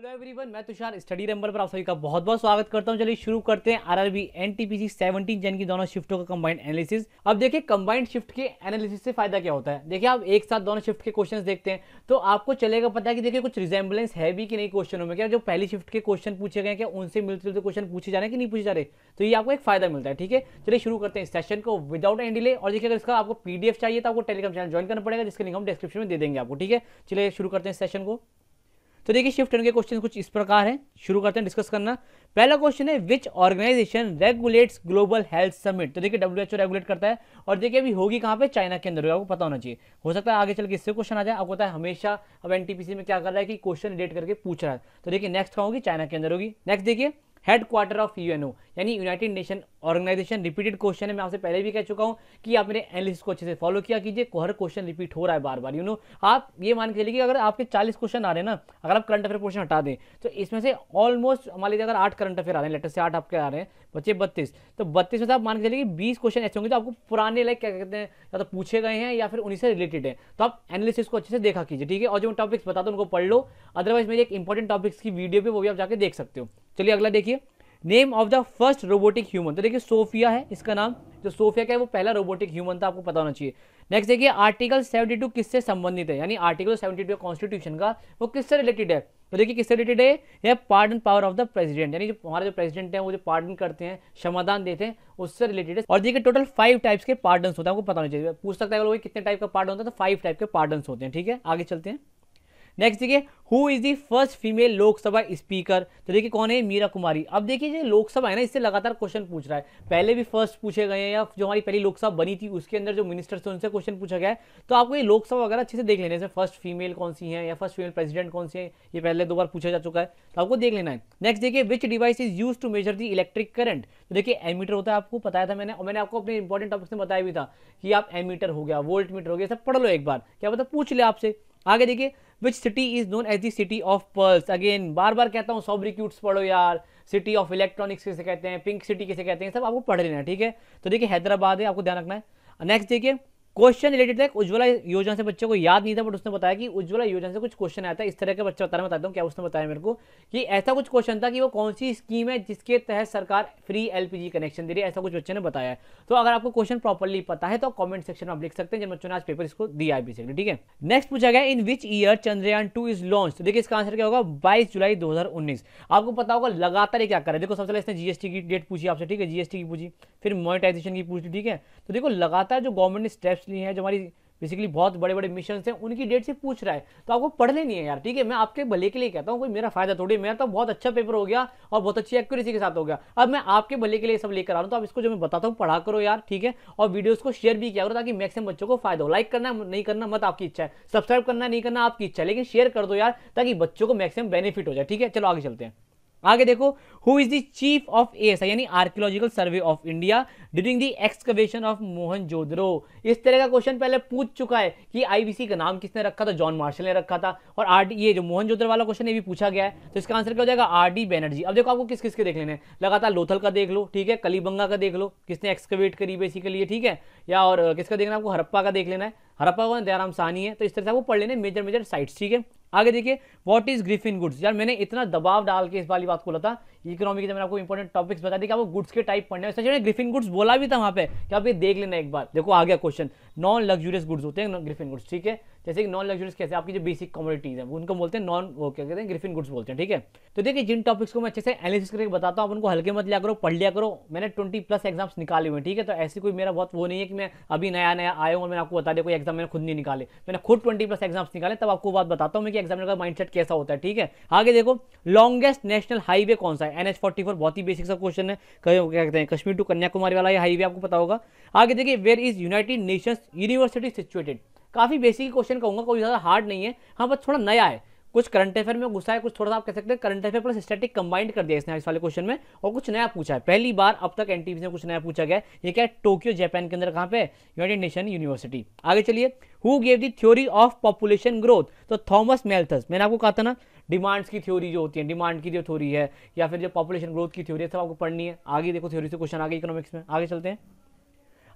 hello everyone मैं Tushar study number पर आप सभी का बहुत बहुत स्वागत करता हूं चलिए शुरू करते हैं आरआरबी एनटीपीसी 17 जन की दोनों शिफ्टों का कंबाइंड एनालिसिस अब देखिए कंबाइंड शिफ्ट के एनालिसिस से फायदा क्या होता है देखिए आप एक साथ दोनों शिफ्ट के क्वेश्चंस देखते हैं तो आपको चलेगा पता है कि देखिए कुछ रिजेंबलेंस है भी कि नहीं क्वेश्चनों में क्या जो पहली शिफ्ट के क्वेश्चन पूछे गए क्या उनसे मिलते जुलते तो क्वेश्चन पूछे जा रहे हैं कि नहीं पूछे जा रहे तो ये आपको एक फायदा मिलता है ठीक है चलिए शुरू करते हैं इस सेशन को विदाउट एंड डिले और देखिए अगर इसका आपको पीडीएफ चाहिए तो आपको टेलीग्राम चैनल ज्वाइन करना पड़ेगा जिसके लिंक हम डिस्क्रिप्शन में दे देंगे आपको ठीक है चलिए शुरू करते हैं सेशन को तो देखिए शिफ्ट टर्न के क्वेश्चन कुछ इस प्रकार हैं शुरू करते हैं डिस्कस करना पहला क्वेश्चन है which organization regulates global health summit तो देखिए डब्ल्यू रेगुलेट करता है और देखिए अभी होगी कहाँ पे चाइना के अंदर आपको पता होना चाहिए हो सकता है आगे चल के इससे क्वेश्चन आ जाए आपको पता है हमेशा अब एनटीपीसी में क्या कर रहा है कि क्वेश्चन रिलेट करके पूछ रहा है तो देखिए नेक्स्ट कहाँ होगी चाइना के अंदर होगी नेक्स्ट देखिए हेड क्वार्टर ऑफ यूएनओ यानी United Nation Organization repeated question है मैं आपसे पहले भी कह चुका हूँ कि आप मेरे एनालिसिस को अच्छे से फॉलो किया कीजिए हर क्वेश्चन रिपीट हो रहा है बार बार यू नो आप ये मान के चलिए अगर आपके चालीस क्वेश्चन आ रहे हैं ना अगर आप करंट अफेयर क्वेश्चन हटा दें तो इसमें से ऑलमोस्ट मान लीजिए अगर आठ करंट अफेयर आ रहे हैं लेटर से आठ आपके आ रहे हैं बच्चे बत्तीस तो बत्तीस में से आप मान के चलिए कि बीस क्वेश्चन ऐसे होंगे तो आपको पुराने लाइक क्या कहते हैं या तो पूछे गए हैं या फिर उन्हीं से रिलेटेड है तो आप एनालिसिस को अच्छे से देखा कीजिए ठीक है और जो टॉपिक्स बता दो उनको पढ़ लो अदरवाइज मेरी एक इंपॉर्टेंट टॉपिक्स की वीडियो भी वो भी आप जाकर देख सकते हो चलिए अगला देखिए name of the first robotic human तो देखिए सोफिया है इसका नाम जो सोफिया का है वो पहला रोबोटिक ह्यूमन था आपको पता होना चाहिए नेक्स्ट देखिए आर्टिकल 72 किससे संबंधित है यानी आर्टिकल 72 टू कॉन्स्टिट्यूशन का वो किससे रिलेटेड है तो देखिए किससे रिलेटेड है यह pardon power of the president यानी जो हमारे जो प्रेसिडेंट है वो जो पार्डन करते हैं क्षमादान देते हैं उससे रिलेटेड है और देखिए टोटल फाइव टाइप्स के पार्डन होते हैं आपको पता होना चाहिए पूछ सकता है कितने टाइप का पार्डन होता है तो फाइव टाइप के पार्डन होते हैं ठीक है आगे चलते हैं नेक्स्ट देखिए who is the first female Lok Sabha speaker तो देखिए कौन है मीरा कुमारी अब देखिए जो लोकसभा है ना इससे लगातार क्वेश्चन पूछ रहा है पहले भी फर्स्ट पूछे गए हैं या जो हमारी पहली लोकसभा बनी थी उसके अंदर जो मिनिस्टर्स थे उनसे क्वेश्चन पूछा गया है तो आपको ये लोकसभा वगैरह अच्छे से देख लेना है फर्स्ट फीमेल कौन सी है या फर्स्ट फीमेल प्रेसिडेंट कौन सी है ये पहले दो बार पूछा जा चुका है तो आपको देख लेना है नेक्स्ट देखिए which device is use to measure the electric current तो देखिए एमीटर होता है आपको बताया था मैंने और मैंने आपको अपने इंपॉर्टेंट टॉपिक्स में बताया भी था कि आप एमीटर हो गया वोल्ट मीटर हो गया सब पढ़ लो एक बार क्या पता पूछ ले आपसे आगे देखिए which city is known as the city of pearls again बार बार कहता हूँ सॉब्रिक्यूट्स पढ़ो यार सिटी ऑफ इलेक्ट्रॉनिक्स किसे कहते हैं पिंक सिटी किसे कहते हैं सब आपको पढ़ लेना है ठीक है तो देखिए हैदराबाद है आपको ध्यान रखना है नेक्स्ट देखिए क्वेश्चन रिलेटेड है उज्ज्वला योजना से बच्चों को याद नहीं था बट उसने बताया कि उज्ज्वला योजना से कुछ क्वेश्चन आया था इस तरह के बच्चे बता रहे बताता हूँ क्या उसने बताया मेरे को कि ऐसा कुछ क्वेश्चन था कि वो कौन सी स्कीम है जिसके तहत सरकार फ्री एलपीजी कनेक्शन दे रही है ऐसा कुछ बच्चे ने बताया तो अगर आपको क्वेश्चन प्रॉपरली पता है तो कॉमेंट सेक्शन में आप लिख सकते हैं जब बच्चों ने आज पेपर इसको दिया है बेसिकली ठीक है नेक्स्ट पूछा गया in which year Chandrayaan two is launch तो देखिए इसका आंसर क्या होगा बाईस जुलाई दो आपको पता होगा लगातार क्या करें देखो सबसे इसने जीएसटी की डेट पूछी आपसे ठीक है जीएसटी की पूछी फिर मोनिटाइजेशन की पूछी ठीक है तो देखो लगातार जो गवर्नमेंट ने स्टेप्स इंडस्ट्री है जो हमारी बेसिकली बहुत बड़े बड़े मिशन हैं उनकी डेट से पूछ रहा है तो आपको पढ़ लेनी है यार ठीक है मैं आपके भले के लिए कहता हूँ कोई मेरा फायदा थोड़ी मेरा तो बहुत अच्छा पेपर हो गया और बहुत अच्छी एक्यूरेसी के साथ हो गया अब मैं आपके भले के लिए सब लेकर आ रहा हूँ तो आप इसको जो मैं बताता हूँ पढ़ा करो यार ठीक है और वीडियोज़ को शेयर भी किया करो ताकि मैक्सिमम बच्चों को फायदा हो लाइक करना नहीं करना मत आपकी इच्छा है सब्सक्राइब करना नहीं करना आपकी इच्छा है लेकिन शेयर कर दो यार ताकि बच्चों को मैक्सिमम बेनिफिट हो जाए ठीक है चलो आगे चलते हैं आगे देखो who is the chief of S यानी archaeological survey of India during the excavation of Mohenjodaro इस तरह का क्वेश्चन पहले पूछ चुका है कि आईबीसी का नाम किसने रखा था जॉन मार्शल ने रखा था और आर ये जो मोहन जोदरो वाला क्वेश्चन ये भी पूछा गया है तो इसका आंसर क्या हो जाएगा आर डी बैनर्जी अब देखो आपको किस किसके देख लेने लगातार लोथल का देख लो ठीक है कलीबंगा का देख लो किसने एक्सकवेट करी बेसिकली ठीक है या और किसका देखना आपको हरप्पा का देख लेना है हरप्पा का दयाराम सानी है तो इस तरह से आपको पढ़ लेने मेजर मेजर साइट्स ठीक है आगे देखिए व्हाट इज ग्रीफिन गुड्स यार मैंने इतना दबाव डाल के इस वाली बात को लता इकोनॉमी के मैंने आपको इंपॉर्टेंट टॉपिक्स बता दी कि आपको गुड्स के टाइप पढ़ने हैं ग्रीफिन गुड्स बोला भी था वहाँ पे कि आप ये देख लेना एक बार देखो आ गया क्वेश्चन नॉन लग्जूरियस गुड्स होते हैं ग्रीफिन गुड्स ठीक है जैसे कि नॉन लग्जरीज कैसे आपकी जो बेसिक कमोडिटीज हैं उनको बोलते हैं नॉन वो क्या कहते हैं ग्रिफिन गुड्स बोलते हैं ठीक है तो देखिए जिन टॉपिक्स को मैं अच्छे से एनालिसिस करके बताता हूँ आप उनको हल्के मत लिया करो पढ़ लिया करो मैंने ट्वेंटी प्लस एग्जाम्स निकाले हुए ठीक है तो ऐसी कोई मेरा बहुत वो नहीं है कि मैं अभी नया नया आया हूँ और मैंने आपको बता दिया कोई एग्जाम मैंने खुद नहीं निकाले मैंने खुद ट्वेंटी प्लस एग्जाम्स निकाले तब आपको बात बताता हूँ मैं कि एग्जामिनर का माइंड कैसा होता है ठीक है आगे देखो लॉन्गेस्ट नेशनल हाईवे कौन सा है एन बहुत ही बेसिक सा क्वेश्चन है क्या कहते हैं कश्मीर टू कन्याकुमारी वाला हाईवे आपको पता होगा आगे देखिए where is United Nation University situated काफ़ी बेसिक क्वेश्चन कहूँगा कोई ज़्यादा हार्ड नहीं है हाँ बस थोड़ा नया है कुछ करंट अफेयर में घुसा है कुछ थोड़ा सा आप कह सकते हैं current affair plus static combined कर दिया इसने इस वाले क्वेश्चन में और कुछ नया पूछा है पहली बार अब तक एन में कुछ नया पूछा गया ये क्या है टोक्यो जापान के अंदर कहाँ पे यूनाइटेड नेशन यूनिवर्सिटी आगे चलिए who gave the theory of population growth तो थॉमस मेल्थस मैंने आपको कहा था ना डिमांड्स की थ्योरी जो होती है डिमांड की जो थ्योरी है या फिर जो पॉपुलेशन ग्रोथ की थ्योरी है सब आपको पढ़नी है आगे देखो थ्योरी से क्वेश्चन आगे इकोनॉमिक्स में आगे चलते हैं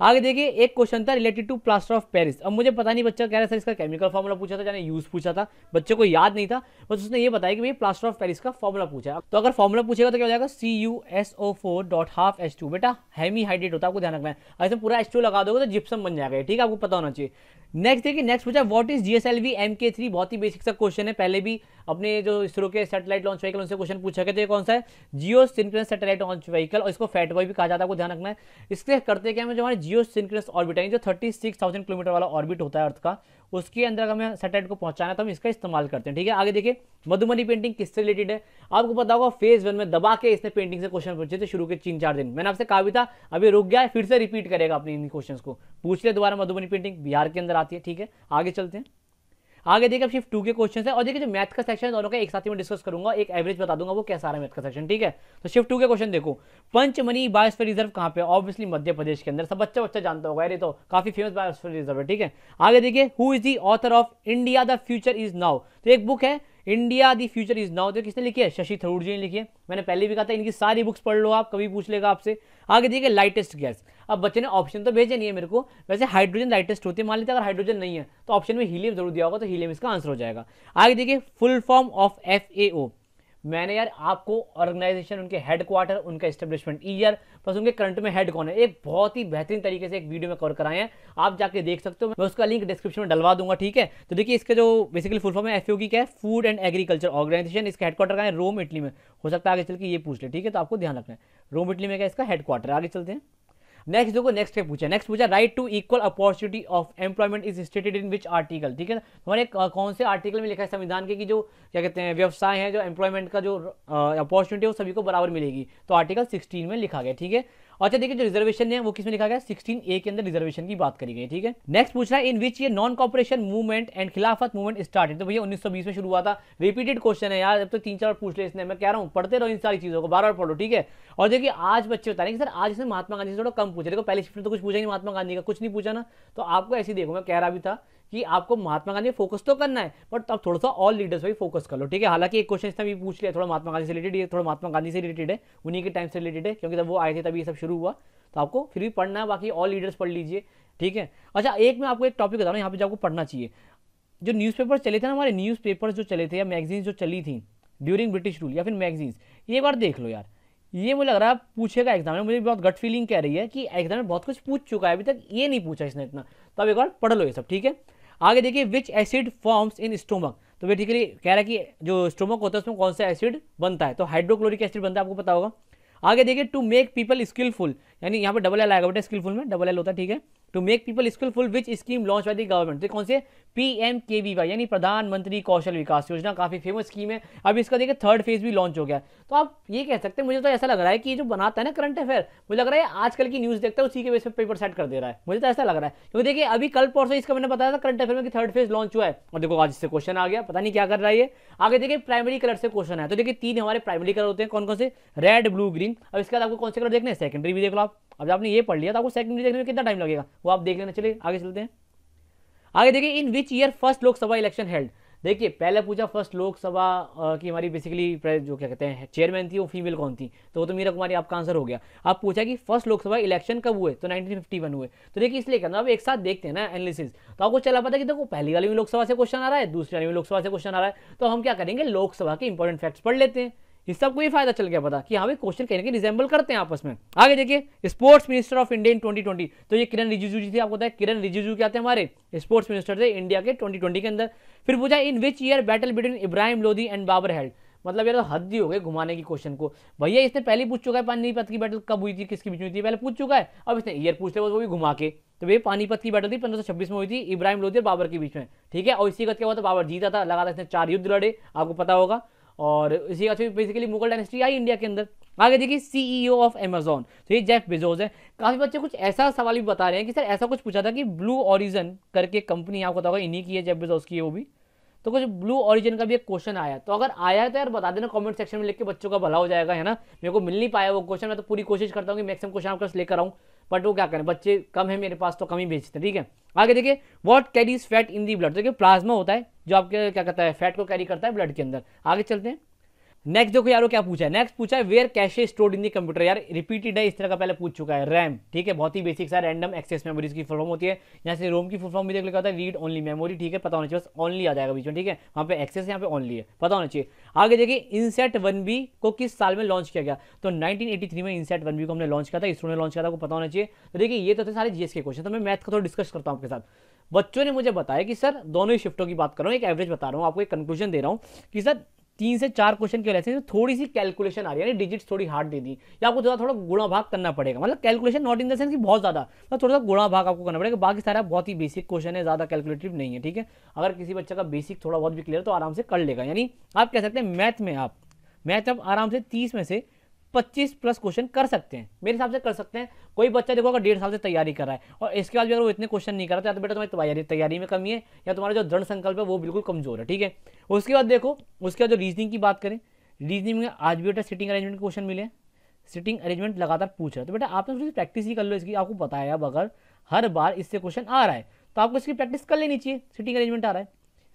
आगे देखिए एक क्वेश्चन था related to plaster of Paris अब मुझे पता नहीं बच्चा कह रहा था इसका केमिकल फॉर्मूला पूछा था यानी यूज पूछा था बच्चे को याद नहीं था बस उसने ये बताया कि भाई प्लास्टर ऑफ पेरिस का फॉर्मूला पूछा तो अगर फॉर्मूला पूछेगा तो क्या हो जाएगा C U S O four dot half S two बेटा हैमी हाइड्रेट होता है आपको ध्यान रखना है ऐसे पूरा एस टू लगा दोगे तो जिप्सम बन जाएगा ठीक है आपको पता होना चाहिए नेक्स्ट देखिए नेक्स्ट पूछा what is GSLV M K three बहुत ही बेसिक सा क्वेश्चन है पहले भी अपने जो इसरो के सैटेलाइट लॉन्च व्हीकल उनसे क्वेश्चन पूछा गया तो ये कौन सा है geosynchronous satellite launch vehicle और इसको फैट बॉय भी कहा जाता है आपको ध्यान रखना है इसके करते क्या जो हमारे जियो सिंक्रस ऑर्बिट है जो थर्टी सिक्स थाउजेंड किलोमीटर वाला ऑर्बिट होता है अर्थ का उसके अंदर हमें सेटेलाइट को पहुंचाना तो हम इसका इस्तेमाल करते हैं ठीक है आगे देखिए मधुबनी पेंटिंग किससे रिलेटेड है आपको पता होगा फेज वन में दबा के इसने पेंटिंग से क्वेश्चन पूछे थे शुरू के तीन चार दिन मैंने आपसे कहा भी था अभी रुक गया फिर से रिपीट करेगा अपने इन क्वेश्चन को पूछ ले दोबारा मधुबनी पेंटिंग बिहार के अंदर आती है ठीक है आगे चलते हैं आगे देखिए सिर्फ टू के क्वेश्चन है और देखिए जो मैथ का सेक्शन दोनों का एक साथ ही मैं डिस्कस करूंगा एक एवरेज बता दूंगा वो कैसा रहा मैथ का सेक्शन ठीक है तो सिर्फ टू के क्वेश्चन देखो पंचमनी बायोस्फीयर रिजर्व कहाँ पे ऑब्वियसली मध्य प्रदेश के अंदर सब बच्चा बच्चा जानता होगा अरे तो काफी फेमस बायोस्फीयर रिजर्व है ठीक है आगे देखिए who is the author of India the future is now तो एक बुक है India the future is now तो किसने लिखी है शशि थरूर जी ने लिखी है मैंने पहले भी कहा था इनकी सारी बुक्स पढ़ लो आप कभी पूछ लेगा आपसे आगे देखिए लाइटेस्ट गैस अब बच्चे ने ऑप्शन तो भेजे नहीं है मेरे को वैसे हाइड्रोजन लाइटेस्ट होती है मान लेते अगर हाइड्रोजन नहीं है तो ऑप्शन में हीलियम जरूर दिया होगा तो हीलियम इसका आंसर हो जाएगा आगे देखिए full form of F A मैंने यार आपको ऑर्गेनाइजेशन उनके हेडक्वार्टर उनका स्टेब्लिशमेंट ईयर प्लस उनके करंट में हेड कौन है एक बहुत ही बेहतरीन तरीके से एक वीडियो में कवर कराए हैं आप जाके देख सकते हो मैं उसका लिंक डिस्क्रिप्शन में डलवा दूंगा ठीक है तो देखिए इसका जो बेसिकली फुल फॉर्म है एफ की क्या है फूड एंड एग्रीकल्चर ऑर्गेनाइजेशन इसका हेडक्वार्टर का है रोम इटली में हो सकता है आगे चल के ये पूछ ले ठीक है तो आपको ध्यान रखना है रोम इटली में क्या इसका हेडक्वार्टर आगे चलते हैं नेक्स्ट देखो नेक्स्ट पे पूछा नेक्स्ट पूछा right to equal opportunity of employment is stated in which article ठीक है ना हमारे कौन से आर्टिकल में लिखा है संविधान के कि जो क्या कहते हैं व्यवसाय है जो एम्प्लॉयमेंट का जो अपॉर्चुनिटी है वो सभी को बराबर मिलेगी तो आर्टिकल सिक्सटीन में लिखा गया ठीक है अच्छा देखिए जो रिजर्वेशन है वो किसमें लिखा गया सिक्सटीन ए के अंदर रिजर्वेशन की बात करी गई ठीक है नेक्स्ट पूछ रहा है इन विच ये non cooperation movement and Khilafat movement start तो भैया उन्नीस में शुरू हुआ था रिपीटेड क्वेश्चन है यार अब तो तीन चार पूछ ले इसने मैं कह रहा हूँ पढ़ते रहो इन सारी चीजों को बार बार पढ़ो ठीक है और देखिए आज बच्चे बता रहे हैं कि सर आज इसमें महात्मा गांधी से थोड़ा कम पूछे देखो पहले शिफ्ट तो कुछ पूछा नहीं महात्मा गांधी का कुछ नहीं पूछा ना तो आपको ऐसे देखो मैं कह रहा भी था कि आपको महात्मा गांधी फोकस तो करना है बट आप थोड़ा सा ऑल लीडर्स पर फोकस कर लो ठीक है हालांकि एक क्वेश्चन इसने भी पूछ लिया थोड़ा महात्मा गांधी से रिलेटेड है थोड़ा महात्मा गांधी से रिलेटेड है उन्हीं के टाइम से रिलेटेड है क्योंकि जब वो आए थे तभी ये सब शुरू हुआ तो आपको फिर भी पढ़ना है बाकी ऑल लीडर्स पढ़ लीजिए ठीक है अच्छा एक मैं आपको एक टॉपिक बता रहा हूँ यहाँ पर जो आपको पढ़ना चाहिए जो न्यूज़पेपर चले थे ना हमारे न्यूज़पेपर जो चले थे या मैगजीन्स जो चली थी ड्यूरिंग ब्रिटिश रूल या फिर मैगजीन्स ये बार देख लो यार ये मुझे लग रहा है पूछेगा एग्जाम में मुझे बहुत गट फीलिंग कह रही है कि एग्जाम में बहुत कुछ पूछ चुका है अभी तक ये नहीं पूछा इसने इतना तो अब एक बार पढ़ लो ये सब ठीक है आगे देखिए which acid forms in stomach तो बेटिकली कह रहा है कि जो स्टोमक होता है उसमें कौन सा एसिड बनता है तो हाइड्रोक्लोरिक एसिड बनता है आपको पता होगा आगे देखिए टू मेक पीपल स्किलफुल यानी यहाँ पर डबल एल आएगा बेटा स्किलफुल में डबल एल होता है ठीक है to make people skillful which scheme launch by the government तो कौन से P M K V Y यानी प्रधानमंत्री कौशल विकास योजना काफ़ी फेमस स्कीम है अब इसका देखिए थर्ड फेज भी लॉन्च हो गया तो आप ये कह सकते हैं मुझे तो ऐसा लग रहा है कि जो बनाता है ना करंट अफेयर मुझे लग रहा है आजकल की न्यूज़ देखता है उसी के बेस पर पेपर सेट कर दे रहा है मुझे तो ऐसा लग रहा है क्योंकि देखिए अभी कल परसों इसका मैंने बताया था करंट अफेयर में कि थर्ड फेज लॉन्च हुआ है और देखो आज इससे क्वेश्चन आ गया पता नहीं क्या कर रहा है ये आगे देखिए प्राइमरी कलर से क्वेश्चन है तो देखिए तीन हमारे प्राइमरी कलर होते हैं कौन कौन से रेड ब्लू ग्रीन अब इसके बाद आपको कौन से कलर देखने सेकेंडरी भी देख लो आप अब आपने ये पढ़ लिया तो आपको सेकंड देखने में कितना टाइम लगेगा वो आप देख लेना चलिए आगे चलते हैं आगे देखिए in which year first Lok Sabha election held देखिए पहले पूछा फर्स्ट लोकसभा की हमारी बेसिकली जो क्या कहते हैं चेयरमैन थी वो फीमेल कौन थी तो वो तो मीरा कुमारी आपका आंसर हो गया अब पूछा कि फर्स्ट लोकसभा इलेक्शन कब हुए तो 1951 हुए तो देखिए इसलिए कहना अब एक साथ देखते हैं ना एनालिसिस तो आपको चला पता कि देखो तो पहली वाली में लोकसभा से क्वेश्चन आ रहा है दूसरी वाली में लोकसभा से क्वेश्चन आ रहा है तो हम क्या करेंगे लोकसभा के इंपॉर्टेंट फैक्ट्स पढ़ लेते हैं इस सब को ये फायदा चल गया पता कि हाँ भाई क्वेश्चन कहने के रिजेंबल करते हैं आपस में आगे देखिए sports minister of India in twenty तो ये किरण रिजिजू जी थे आपको पता है किरण रिजिजू क्या थे हमारे स्पोर्ट्स मिनिस्टर थे इंडिया के ट्वेंटी के अंदर फिर पूछा in which year battle between Ibrahim Lodi and Babur held मतलब यार तो हद ही हो गए घुमाने की क्वेश्चन को भैया इसने पहले पूछ चुका है पानीपत की बैटल कब हुई थी किसके बीच हुई थी पहले पूछ चुका है अब इसने ईयर पूछते वो भी घुमा के तो भैया पानीपत की बैटल थी पंद्रह सौ छब्बीस में हुई थी इब्राहिम लोधी और बाबर के बीच में ठीक है और इसी का क्या हुआ था बाबर जीता था लगातार इसने चार युद्ध लड़े आपको पता होगा और इसी का बेसिकली मुगल डायनेस्टी आई इंडिया के अंदर आगे देखिए सीईओ ऑफ एमेजोन तो ये जेफ बेजोज है काफ़ी बच्चे कुछ ऐसा सवाल भी बता रहे हैं कि सर ऐसा कुछ पूछा था कि ब्लू ऑरिजन करके कंपनी आपको पता होगा इन्हीं की है जेफ बेजोज की है वो भी तो कुछ ब्लू ऑरिजन का भी एक क्वेश्चन आया तो अगर आया है तो यार बता देना कमेंट सेक्शन में लिख के बच्चों का भला हो जाएगा है ना मेरे को मिल नहीं पाया वो क्वेश्चन मैं तो पूरी कोशिश करता हूँ कि मैक्सिमम क्वेश्चन आपके पास लेकर आऊँ बट वो क्या करें बच्चे कम है मेरे पास तो कम ही बेचते हैं ठीक है आगे देखिए what carries fat in the blood देखिए प्लाज्मा होता है जो आपके क्या कहता है फैट को कैरी करता है ब्लड के अंदर आगे चलते हैं नेक्स्ट देखो यारो क्या पूछा है नेक्स्ट पूछा है where cache stored in the computer यार रिपीटेड है इस तरह का पहले पूछ चुका है रैम ठीक है बहुत ही बेसिक सा रैंडम एक्सेस मेमोरीज की फॉर्म होती है यहाँ से रोम की फॉर्म भी देख लिखा है रीड ओनली मेमोरी ठीक है पता होना चाहिए बस ओनली आ जाएगा बीच में ठीक है वहाँ पे एक्सेस यहाँ पे ओनली है पता होना चाहिए आगे देखिए इनसेट वन बी को किस साल में लॉन्च किया गया तो नाइनटीन में इनसेट वन बी को हमने लॉन्च किया था इसरो ने लॉन्च किया था पता होना चाहिए तो देखिए ये तो थे सारे जीएस के क्वेश्चन तो मैं मैथ का थोड़ा डिस्कस करता हूँ आपके साथ बच्चों ने मुझे बताया कि सर दोनों ही शिफ्टों की बात कर रहा हूँ एक एवरेज बता रहा हूँ आपको एक कंक्लूजन दे रहा हूँ कि सर तीन से चार क्वेश्चन की वजह से थोड़ी सी कैलकुलेशन आ रही है यानी डिजिट्स थोड़ी हार्ड दे दी या आपको थोड़ा थोड़ा गुणा भाग करना पड़ेगा मतलब calculation not in the sense कि बहुत ज़्यादा मतलब थोड़ा सा गुणा भाग आपको करना पड़ेगा बाकी सारा बहुत ही बेसिक क्वेश्चन है ज़्यादा कैलकुलेटिव नहीं है ठीक है अगर किसी बच्चे का बेसिक थोड़ा बहुत भी क्लियर तो आराम से कर लेगा यानी आप कह सकते हैं मैथ में आप मैथ आप आराम से तीस में से पच्चीस प्लस क्वेश्चन कर सकते हैं मेरे हिसाब से कर सकते हैं कोई बच्चा देखो अगर डेढ़ साल से तैयारी कर रहा है और इसके बाद भी अगर वो इतने क्वेश्चन नहीं कर रहा तो तो बेटा तुम्हारी तैयारी तैयारी में कमी है या तुम्हारा जो दृढ़ संकल्प है वो बिल्कुल कमजोर है ठीक है उसके बाद देखो उसके बाद जो रीजनिंग की बात करें रीजनिंग में आज भी बेटा सिटिंग अरेंजमेंट के क्वेश्चन मिले सिटिंग अरेंजमेंट लगातार पूछ रहा है तो बेटा आपने थोड़ी प्रैक्टिस ही कर लो इसकी आपको पता है अब अगर हर बार इससे क्वेश्चन आ रहा है तो आपको इसकी प्रैक्टिस कर लेनी चाहिए सिटिंग अरेंजमेंट आ रहा है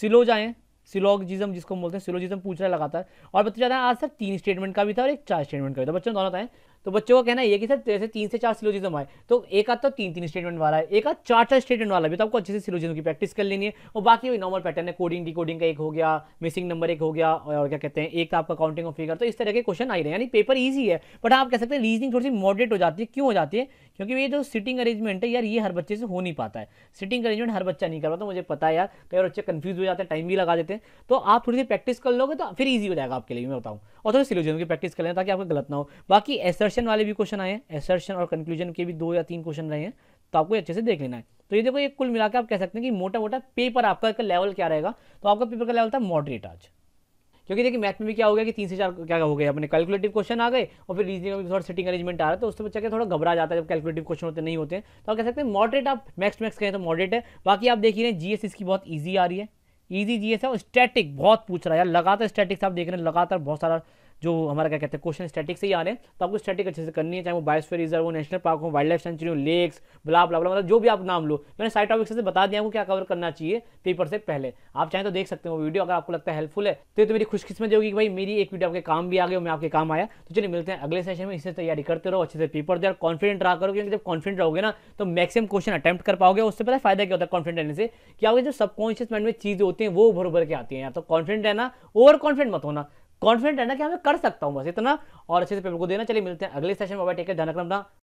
स्लो जाएँ सिलोजिज्म जिसको बोलते हैं सिलोजिज्म पूछ रहा है लगातार और बच्चे ज़्यादा आज तक तीन स्टेटमेंट का भी था और एक चार स्टेटमेंट का भी था बच्चों दोनों बताएं तो बच्चों का कहना है कि सर जैसे तीन से चार सिलोजिज्म आए तो एक आध तो तीन तीन स्टेटमेंट वाला है एक आध चार चार स्टेटमेंट वाला भी तो आपको अच्छे से सिलोजिज्म की प्रैक्टिस कर लेनी है और बाकी वही नॉर्मल पैटर्न है कोडिंग डिकोडिंग का एक हो गया मिसिंग नंबर एक हो गया और क्या कहते हैं एक तो आपका काउंटिंग ऑफ फिगर तो इस तरह के क्वेश्चन आ रहे हैं यानी पेपर ईजी है बट आप कह सकते हैं रीजनिंग थोड़ी सी मॉडरेट हो जाती है क्यों हो जाती है क्योंकि ये जो सिटिंग अरेंजमेंट है यार ये हर बच्चे से हो नहीं पाता है सिटिंग अरेंजमेंट हर बच्चा नहीं कर पाता मुझे पता है यार कई तो बच्चे कंफ्यूज हो जाते हैं टाइम भी लगा देते हैं तो आप थोड़ी सी प्रैक्टिस कर लोगे तो फिर ईजी हो जाएगा आपके लिए मैं बताऊँ और थोड़ी सिलोजिज्म की प्रैक्टिस कर लेना ताकि आपको गलत ना हो बाकी ऐसा एसर्शन वाले भी क्वेश्चन आए हैं एसर्शन और कंक्लूजन के भी दो या तीन क्वेश्चन रहे हैं तो आपको अच्छे से देख लेना है तो ये देखो ये कुल मिलाकर आप कह सकते हैं कि मोटा मोटा पेपर आपका का लेवल क्या रहेगा तो आपका पेपर का लेवल था मॉडरेट आज क्योंकि देखिए मैथ में भी क्या हो गया कि तीन से चार क्या हो गया अपने कैलकुलेटिव क्वेश्चन आ गए और फिर रीजनिंग में थोड़ा सिटिंग अरेंजमेंट आ रहा है तो उससे बच्चा के थोड़ा घबरा जाता है जब कैलकुलेटिव क्वेश्चन होते नहीं होते तो आप कह सकते हैं मॉडरेट आप मैक्स मैक्स कहें तो मॉडरेट है बाकी आप देख ही रहे हैं जीएस इसकी बहुत ईजी आ रही है ईजी जीएस है और स्टैटिक बहुत पूछ रहा है लगातार स्टैटिक्स आप देख रहे हैं लगातार बहुत सारा जो हमारा क्या कहते हैं क्वेश्चन स्टैटिक से ही आ रहे हैं तो आपको स्टैटिक अच्छे से करनी है चाहे वो बायोस्फीयर रिजर्व हो नेशनल पार्क हो वाइल्ड लाइफ सेंचुरी हो लेक्स ब्ला ब्ला ब्ला मतलब जो भी आप नाम लो मैंने साइट टॉपिक से बता दिया आपको क्या कवर करना चाहिए पेपर से पहले आप चाहें तो देख सकते हो वीडियो अगर आपको लगता है हेल्पफुल है तो ये तो मेरी खुशकिस्मत होगी कि भाई मेरी एक वीडियो आपके काम भी आ गए मैं आपके काम आया तो चलिए मिलते हैं अगले सेशन में इससे तैयारी करते रहो अच्छे से पेपर दे और कॉन्फिडेंट रहा करो क्योंकि जब कॉन्फिडेंट रहोगे ना तो मैक्सिमम क्वेश्चन अटैम्प्ट कर पाओगे उससे पता फायदा क्या होता है कॉन्फिडेंट रहने से कि आपके जो सबकॉन्शियस माइंड में चीज़ें होती हैं वो उभर उभर के आती हैं या तो कॉन्फिडेंट रहना ओवर कॉन्फिडेंट मत होना कॉन्फिडेंट रहना कि हमें हाँ, मैं कर सकता हूँ बस इतना और अच्छे से पेपर को देना चलिए मिलते हैं अगले सेशन में बैठे ध्यान रखना